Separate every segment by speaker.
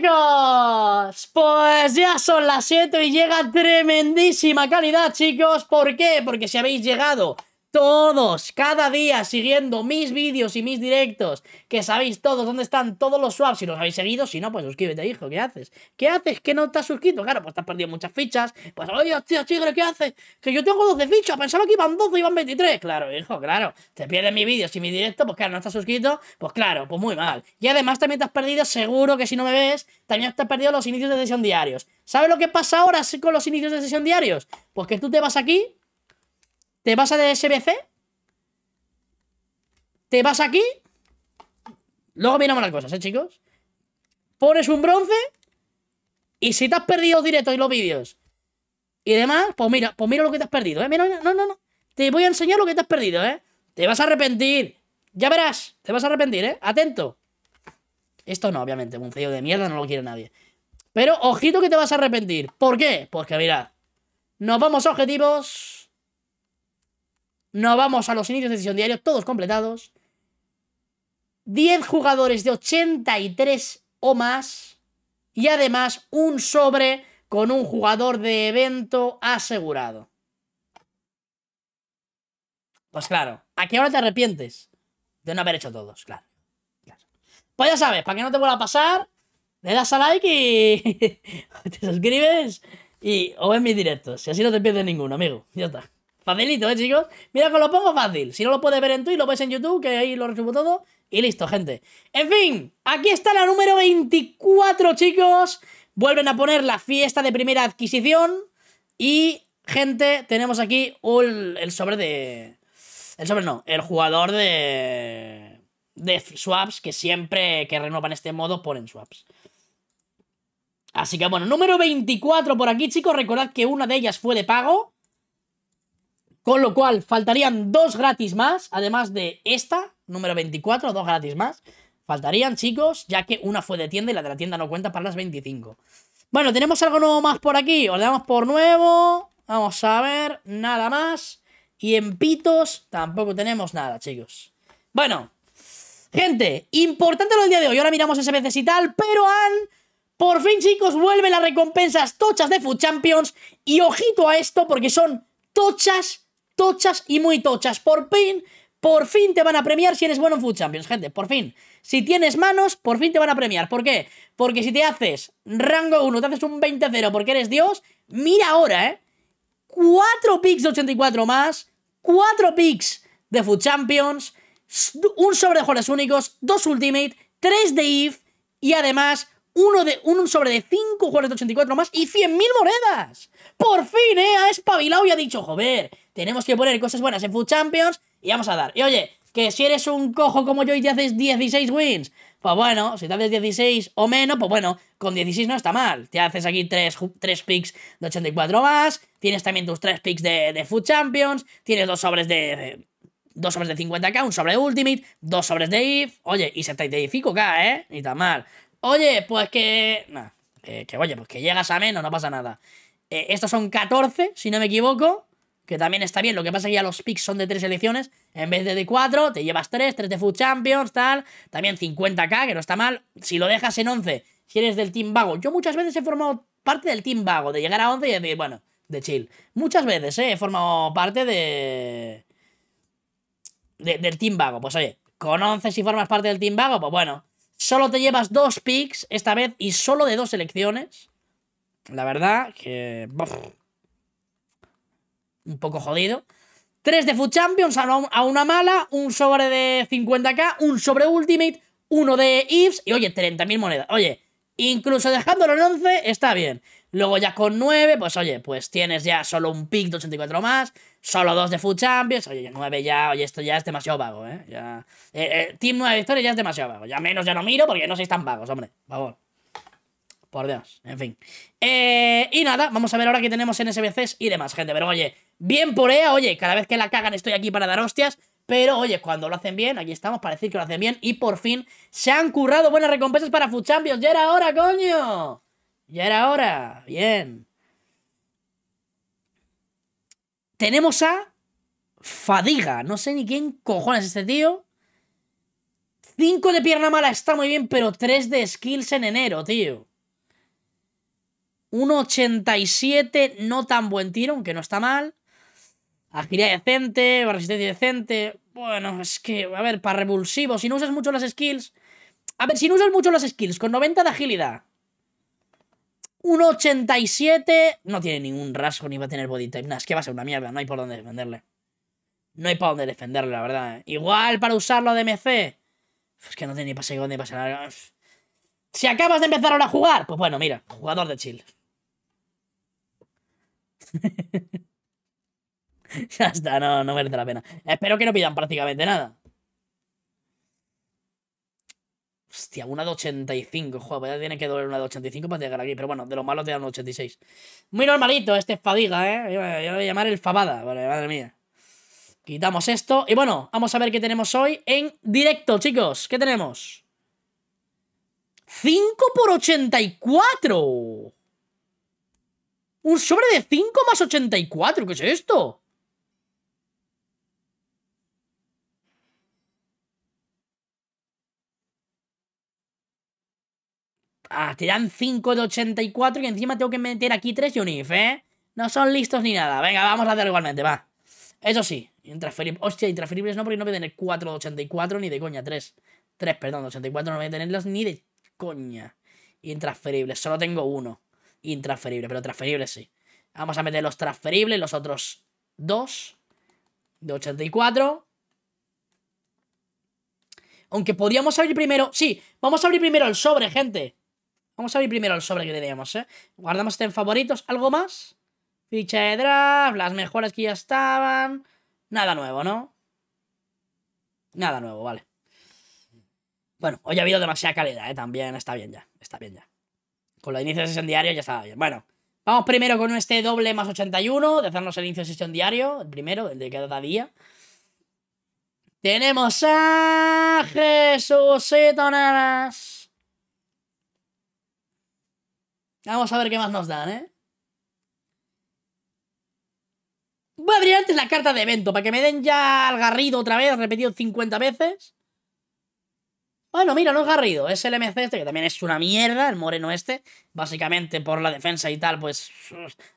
Speaker 1: chicos, pues ya son las 7 y llega tremendísima calidad, chicos. ¿Por qué? Porque si habéis llegado todos, cada día siguiendo mis vídeos y mis directos, que sabéis todos dónde están todos los swaps, si los habéis seguido, si no, pues suscríbete, hijo, ¿qué haces? ¿Qué haces? ¿Que no estás suscrito? Claro, pues te has perdido muchas fichas, pues oye, hostia, chigre, ¿qué haces? Que yo tengo 12 fichas, pensaba que iban 12, iban 23, claro, hijo, claro, te pierdes mis vídeos y mi directo, pues claro, no estás suscrito, pues claro, pues muy mal. Y además también te has perdido, seguro que si no me ves, también te has perdido los inicios de sesión diarios. ¿Sabes lo que pasa ahora con los inicios de sesión diarios? Pues que tú te vas aquí te vas a SBC Te vas aquí. Luego miramos las cosas, ¿eh, chicos? Pones un bronce. Y si te has perdido Directo y los vídeos y demás, pues mira, pues mira lo que te has perdido, ¿eh? Mira, no, no, no. Te voy a enseñar lo que te has perdido, ¿eh? Te vas a arrepentir. Ya verás, te vas a arrepentir, ¿eh? Atento. Esto no, obviamente, un feo de mierda no lo quiere nadie. Pero ojito que te vas a arrepentir. ¿Por qué? Pues que mira, nos vamos a objetivos. No vamos a los inicios de sesión diario, todos completados. 10 jugadores de 83 o más. Y además un sobre con un jugador de evento asegurado. Pues claro, ¿a qué hora te arrepientes? De no haber hecho todos, claro. Pues ya sabes, para que no te vuelva a pasar, le das a like y te suscribes y o en mis directos, si así no te pierdes ninguno, amigo. Ya está. Facilito, ¿eh, chicos? Mira que lo pongo fácil. Si no lo puedes ver en Twitch, lo ves en YouTube, que ahí lo resumo todo. Y listo, gente. En fin, aquí está la número 24, chicos. Vuelven a poner la fiesta de primera adquisición. Y, gente, tenemos aquí el, sobre de... El sobre no, el jugador de... De swaps, que siempre que renovan este modo ponen swaps. Así que, bueno, número 24 por aquí, chicos. Recordad que una de ellas fue de pago. Con lo cual, faltarían dos gratis más, además de esta, número 24, dos gratis más. Faltarían, chicos, ya que una fue de tienda y la de la tienda no cuenta para las 25. Bueno, tenemos algo nuevo más por aquí. Os damos por nuevo. Vamos a ver, nada más. Y en pitos tampoco tenemos nada, chicos. Bueno, gente, importante lo del día de hoy. Ahora miramos ese veces y tal, pero han... Por fin, chicos, vuelven las recompensas tochas de Food Champions. Y ojito a esto, porque son tochas tochas y muy tochas. Por fin, por fin te van a premiar si eres bueno en Food Champions, gente, por fin. Si tienes manos, por fin te van a premiar. ¿Por qué? Porque si te haces rango 1, te haces un 20-0 porque eres Dios, mira ahora, ¿eh? 4 picks de 84 más, 4 picks de Food Champions, un sobre de Juegos únicos, 2 Ultimate, 3 de Eve y además de, un sobre de 5 jugadores de 84 más y 100.000 monedas. Por fin, ¿eh? Ha espabilado y ha dicho, joder, tenemos que poner cosas buenas en Food Champions y vamos a dar. Y oye, que si eres un cojo como yo y te haces 16 wins, pues bueno, si te haces 16 o menos, pues bueno, con 16 no está mal. Te haces aquí 3, picks de 84 más, tienes también tus 3 picks de, Food Champions, tienes dos sobres de, dos sobres de 50k, un sobre de Ultimate, dos sobres de IF, oye, y 75k, ¿eh? Ni tan mal. Oye, pues que. que oye, pues que llegas a menos, no pasa nada. Eh, estos son 14, si no me equivoco. Que también está bien. Lo que pasa es que ya los picks son de 3 elecciones. En vez de de 4, te llevas 3, 3 de Food Champions, tal. También 50k, que no está mal. Si lo dejas en 11, si eres del team vago. Yo muchas veces he formado parte del team vago, de llegar a 11 y decir, bueno, de chill. Muchas veces eh, he formado parte de... del team vago. Pues oye, con 11 si formas parte del team vago, pues bueno. Solo te llevas dos picks esta vez y solo de dos elecciones. La verdad que... un poco jodido. Tres de Food Champions a una mala, un sobre de 50k, un sobre Ultimate, uno de Eves y, oye, 30.000 monedas. Oye, incluso dejándolo en 11 está bien. Luego ya con 9, pues oye, pues tienes ya solo un pick de 84 más, solo dos de Food Champions. Oye, 9 ya, oye, esto ya es demasiado vago, ¿eh? eh, eh team 9 victorias ya es demasiado vago. Ya menos ya no miro porque no sois están vagos, hombre. Por Dios, en fin. Eh, y nada, vamos a ver ahora qué tenemos en SBCs y demás, gente. Pero oye, bien por EA, oye, cada vez que la cagan estoy aquí para dar hostias. Pero oye, cuando lo hacen bien, aquí estamos para decir que lo hacen bien. Y por fin se han currado buenas recompensas para Food Champions. ¡Ya era hora, coño! Ya era hora. Bien. Tenemos a Fadiga. No sé ni quién cojones este tío. 5 de pierna mala está muy bien, pero 3 de skills en enero, tío. 1.87, no tan buen tiro, aunque no está mal. Agilidad decente, resistencia decente. Bueno, es que, a ver, para revulsivo, si no usas mucho las skills... A ver, si no usas mucho las skills, con 90 de agilidad, un 87. No tiene ningún rasgo ni va a tener body type. es que va a ser una mierda. No hay por dónde defenderle. No hay por dónde defenderle, la verdad. Eh. Igual para usarlo de MC. Es que no tiene ni para pase Si acabas de empezar ahora a jugar. Pues bueno, mira, jugador de chill. ya está, no, no merece la pena. Espero que no pidan prácticamente nada. Hostia, una de 85, joder, ya tiene que doler una de 85 para llegar aquí, pero bueno, de lo malo te dan 86. Muy normalito, este Fadiga, ¿eh? Yo lo voy a llamar el Fabada, vale, madre mía. Quitamos esto. Y bueno, vamos a ver qué tenemos hoy en directo, chicos. ¿Qué tenemos? 5 por 84. Un sobre de 5 más 84. ¿Qué es esto? Ah, te dan 5 de 84 y encima tengo que meter aquí 3 unif, ¿eh? No son listos ni nada. Venga, vamos a hacer igualmente, va. Eso sí, intransferibles. Hostia, intransferibles no, porque no voy a tener 4 de 84 ni de coña. 3. 3, perdón, de 84 no voy a tenerlos ni de coña. Intransferibles, solo tengo uno. Intransferible, pero transferibles sí. Vamos a meter los transferibles, los otros dos. De 84. Aunque podríamos abrir primero... Sí, vamos a abrir primero el sobre, gente. Vamos a abrir primero el sobre que teníamos, ¿eh? Guardamos este en favoritos. ¿Algo más? Ficha de draft, las mejores que ya estaban. Nada nuevo, ¿no? Nada nuevo, vale. Bueno, hoy ha habido demasiada calidad, ¿eh? También está bien ya, está bien ya. Con la inicios de sesión diario ya estaba bien. Bueno, vamos primero con este doble más 81, de hacernos el inicio de sesión diario, el primero, el de cada día. Tenemos a Jesús Naras. Vamos a ver qué más nos dan, ¿eh? Voy a abrir antes la carta de evento, para que me den ya al Garrido otra vez, repetido 50 veces. Bueno, mira, no es Garrido, es el MC este, que también es una mierda, el moreno este. Básicamente por la defensa y tal, pues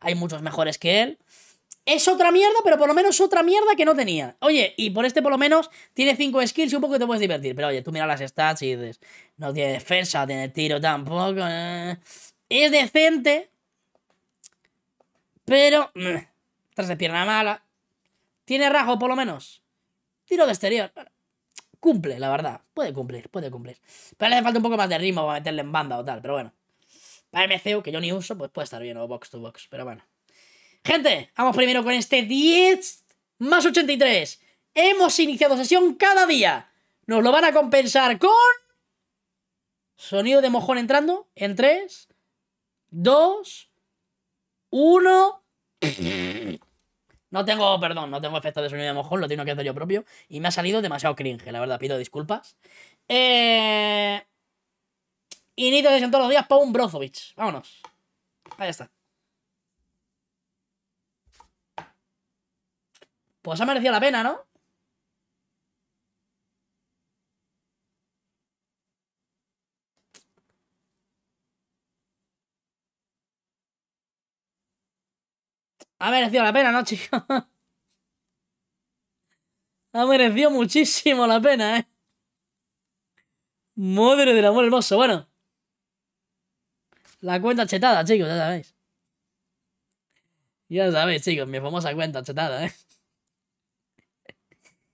Speaker 1: hay muchos mejores que él. Es otra mierda, pero por lo menos otra mierda que no tenía. Oye, y por este por lo menos tiene 5 skills y un poco te puedes divertir. Pero oye, tú miras las stats y dices, no tiene defensa, tiene tiro tampoco. Eh. Es decente, pero... Mm, Tras de pierna mala. Tiene rajo, por lo menos. Tiro de exterior. Cumple, la verdad. Puede cumplir, puede cumplir. Pero le hace falta un poco más de ritmo para meterle en banda o tal, pero bueno. Para MCU, que yo ni uso, pues puede estar bien, o box to box, pero bueno. Gente, vamos primero con este 10 más 83. Hemos iniciado sesión cada día. Nos lo van a compensar con... Sonido de mojón entrando en 3, dos, uno. No tengo, perdón, no tengo efecto de sonido de mojón, lo tengo que hacer yo propio. Y me ha salido demasiado cringe, la verdad, pido disculpas. Eh... Inicio sesión todos los días para un Brozovich Vámonos. Ahí está. Pues ha merecido la pena, ¿no? Ha merecido la pena, ¿no, chicos? ha merecido muchísimo la pena, ¿eh? Madre del amor hermoso. Bueno. La cuenta chetada, chicos, ya sabéis. Ya sabéis, chicos, mi famosa cuenta chetada, ¿eh?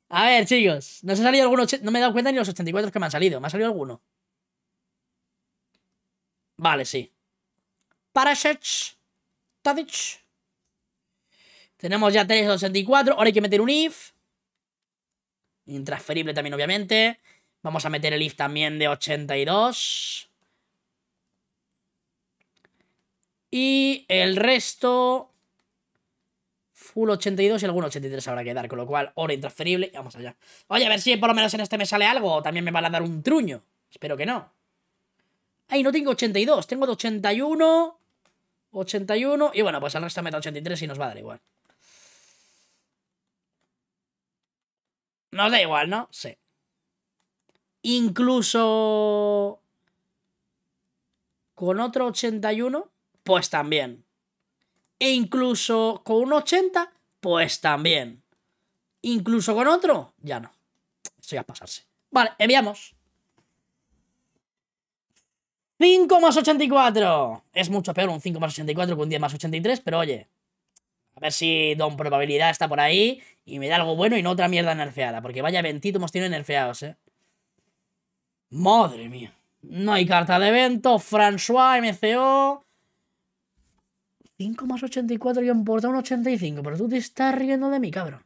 Speaker 1: A ver, chicos. Nos ha salido alguno... No me he dado cuenta ni los 84 que me han salido. ¿Me ha salido alguno? Vale, sí. Parasets. Tadich. Tenemos ya 384. Ahora hay que meter un if. Intransferible también, obviamente. Vamos a meter el if también de 82. Y el resto... Full 82 y algún 83 habrá que dar, con lo cual, hora intransferible y vamos allá. Oye, a ver si por lo menos en este me sale algo o también me van a dar un truño. Espero que no. Ay, no tengo 82, tengo de 81, 81 y bueno, pues al resto meta 83 y nos va a dar igual. Nos da igual, ¿no? Sí. Incluso con otro 81, pues también. E incluso con un 80, pues también. Incluso con otro, ya no. Esto ya es pasarse. Vale, enviamos. 5 más 84. Es mucho peor un 5 más 84 que un 10 más 83, pero oye. A ver si Don Probabilidad está por ahí y me da algo bueno y no otra mierda nerfeada. Porque vaya ventito hemos tenido nerfeados, ¿eh? Madre mía. No hay carta de evento. François, MCO. 5 más 84 y un 85. Pero tú te estás riendo de mí, cabrón.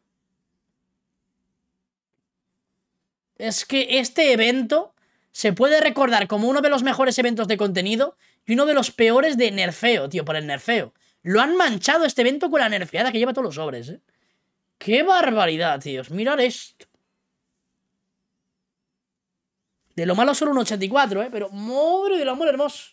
Speaker 1: Es que este evento se puede recordar como uno de los mejores eventos de contenido y uno de los peores de nerfeo, tío, por el nerfeo. Lo han manchado este evento con la nerfeada que lleva todos los sobres, ¿eh? ¡Qué barbaridad, tíos! Mirad esto. De lo malo solo un 84, ¿eh? Pero madre del amor hermoso.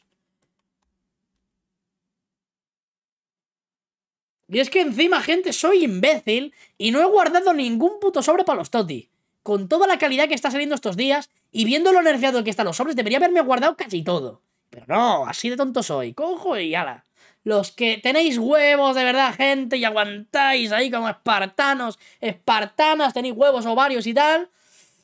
Speaker 1: Y es que encima, gente, soy imbécil y no he guardado ningún puto sobre para los Toti. Con toda la calidad que está saliendo estos días y viendo lo nerviado que están los sobres, debería haberme guardado casi todo. Pero no, así de tonto soy. Cojo y ala. Los que tenéis huevos de verdad, gente, y aguantáis ahí como espartanos, espartanas, tenéis huevos, ovarios y tal.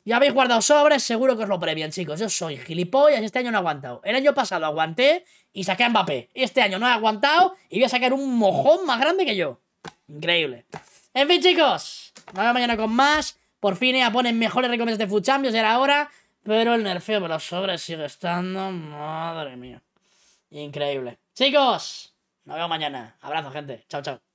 Speaker 1: Y habéis guardado sobres, seguro que os lo premian, chicos. Yo soy gilipollas, este año no he aguantado. El año pasado aguanté y saqué a Mbappé. Este año no he aguantado y voy a sacar un mojón más grande que yo. Increíble. En fin, chicos, nos mañana con más. Por fin ya ponen mejores recomendaciones de Food Champions, era ahora. Pero el nerfeo por los sobres sigue estando, madre mía. Increíble. Chicos, nos vemos mañana. Abrazo, gente. Chao, chao.